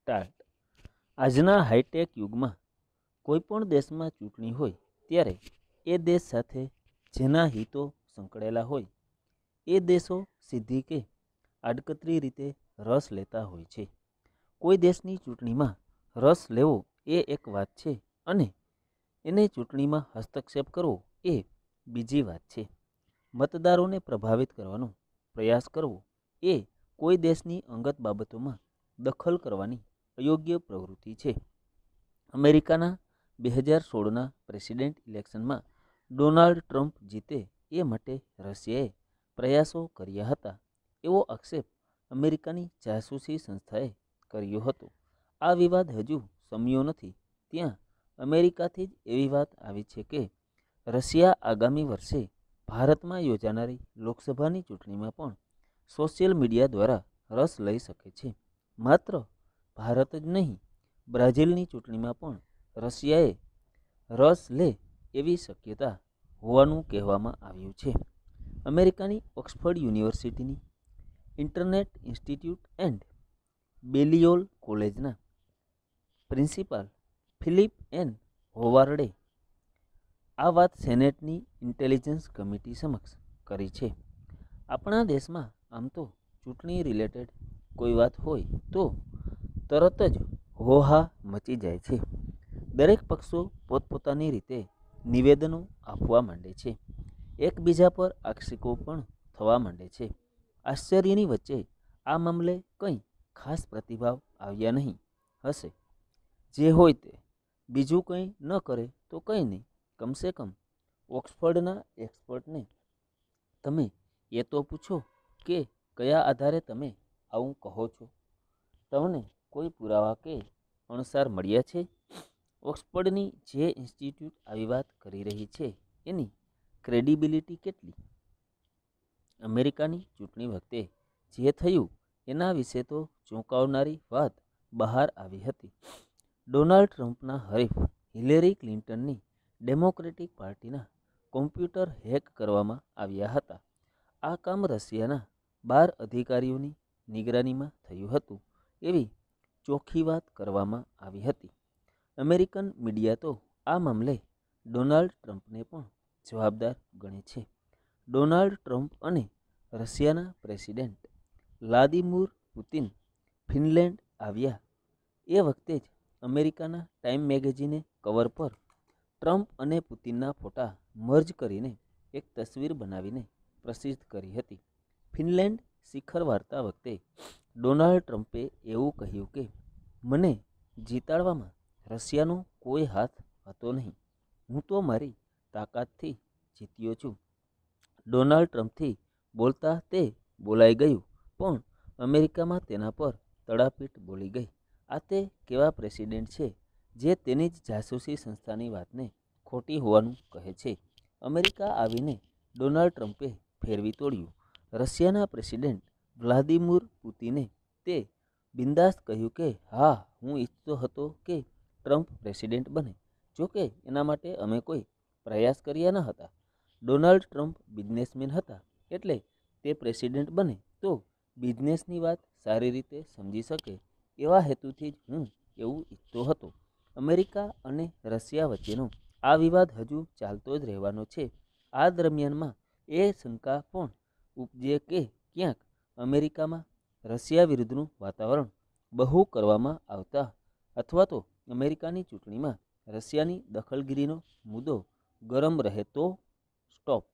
start આજના high tech યુગમાં કોઈપણ દેશમાં ચૂંટણી હોય ત્યારે એ દેશ સાથે જેના હિતો સંકળેલા હોય એ દેશો સીધી કે આડકતરી રીતે રસ લેતા હોય છે કોઈ દેશની ચૂંટણીમાં રસ લેવો એ એક વાત છે અને એને ચૂંટણીમાં હસ્તક્ષેપ કરવો એ બીજી વાત છે મતદારોને પ્રભાવિત કરવાનો પ્રયાસ કરવો એ કોઈ દેશની અંગત બાબતોમાં દખલ કરવાની અયોગ્ય પ્રવૃત્તિ છે અમેરિકાના બે હજાર સોળના પ્રેસિડેન્ટ ઇલેક્શનમાં ડોનાલ્ડ ટ્રમ્પ જીતે એ માટે રશિયાએ પ્રયાસો કર્યા હતા એવો આક્ષેપ અમેરિકાની જાસૂસી સંસ્થાએ કર્યો હતો આ વિવાદ હજુ સમ્યો નથી ત્યાં અમેરિકાથી જ એવી વાત આવી છે કે રશિયા આગામી વર્ષે ભારતમાં યોજાનારી લોકસભાની ચૂંટણીમાં પણ સોશિયલ મીડિયા દ્વારા રસ લઈ શકે છે માત્ર ભારત જ નહીં બ્રાઝિલની ચૂંટણીમાં પણ રશિયાએ રસ લે એવી શક્યતા હોવાનું કહેવામાં આવ્યું છે અમેરિકાની ઓક્સફર્ડ યુનિવર્સિટીની ઇન્ટરનેટ ઇન્સ્ટિટ્યૂટ એન્ડ બેલિયોલ કોલેજના પ્રિન્સિપાલ ફિલિપ એન હોવાર્ડે આ વાત સેનેટની ઇન્ટેલિજન્સ કમિટી સમક્ષ કરી છે આપણા દેશમાં આમ તો ચૂંટણી રિલેટેડ કોઈ વાત હોય તો તરત જ હોહા મચી જાય છે દરેક પક્ષો પોતપોતાની રીતે નિવેદનો આપવા માંડે છે એકબીજા પર આક્ષેપો પણ થવા માંડે છે આશ્ચર્યની વચ્ચે આ મામલે કંઈ ખાસ પ્રતિભાવ આવ્યા નહીં હશે જે હોય તે બીજું કંઈ ન કરે તો કંઈ નહીં કમસે કમ ઓક્સફર્ડના એક્સપર્ટને તમે એ તો પૂછો કે કયા આધારે તમે આવું કહો છો તમને કોઈ પુરાવા કે અણસાર મળ્યા છે ઓક્સફર્ડની જે ઇન્સ્ટિટ્યૂટ આવી વાત કરી રહી છે એની ક્રેડિબિલિટી કેટલી અમેરિકાની ચૂંટણી વખતે જે થયું એના વિશે તો ચોંકાવનારી વાત બહાર આવી હતી ડોનાલ્ડ ટ્રમ્પના હરીફ હિલેરી ક્લિન્ટનની ડેમોક્રેટિક પાર્ટીના કોમ્પ્યુટર હેક કરવામાં આવ્યા હતા આ કામ રશિયાના બાર અધિકારીઓની નિગરાનીમાં થયું હતું એવી ચોખ્ખી વાત કરવામાં આવી હતી અમેરિકન મીડિયા તો આ મામલે ડોનાલ્ડ ટ્રમ્પને પણ જવાબદાર ગણે છે ડોનાલ્ડ ટ્રમ્પ અને રશિયાના પ્રેસિડેન્ટ વ્લાદિમીર પુતિન ફિનલેન્ડ આવ્યા એ વખતે જ અમેરિકાના ટાઈમ મેગેઝિને કવર પર ટ્રમ્પ અને પુતિનના ફોટા મર્જ કરીને એક તસવીર બનાવીને પ્રસિદ્ધ કરી હતી ફિનલેન્ડ શિખર વાર્તા વખતે ડોનાલ્ડ ટ્રમ્પે એવું કહ્યું કે મને જીતાડવામાં રશિયાનો કોઈ હાથ હતો નહીં હું તો મારી તાકાતથી જીત્યો છું ડોનાલ્ડ ટ્રમ્પથી બોલતા તે બોલાઈ ગયું પણ અમેરિકામાં તેના પર તડાપીટ બોલી ગઈ આ તે કેવા પ્રેસિડેન્ટ છે જે તેની જ જાસૂસી સંસ્થાની વાતને ખોટી હોવાનું કહે છે અમેરિકા આવીને ડોનાલ્ડ ટ્રમ્પે ફેરવી તોડ્યું રશિયાના પ્રેસિડેન્ટ વ્લાદિમીર પુતિને તે બિંદાસ કહ્યું કે હા હું ઈચ્છતો હતો કે ટ્રમ્પ પ્રેસિડેન્ટ બને જોકે એના માટે અમે કોઈ પ્રયાસ કર્યા ન હતા ડોનાલ્ડ ટ્રમ્પ બિઝનેસમેન હતા એટલે તે પ્રેસિડેન્ટ બને તો બિઝનેસની વાત સારી રીતે સમજી શકે એવા હેતુથી જ હું એવું ઈચ્છતો હતો અમેરિકા અને રશિયા વચ્ચેનો આ વિવાદ હજુ ચાલતો જ રહેવાનો છે આ દરમિયાનમાં એ શંકા પણ ઉપજે કે ક્યાંક અમેરિકામાં રશિયા વિરુદ્ધનું વાતાવરણ બહુ કરવામાં આવતા અથવા તો અમેરિકાની ચૂંટણીમાં રશિયાની દખલગીરીનો મુદ્દો ગરમ રહેતો સ્ટોપ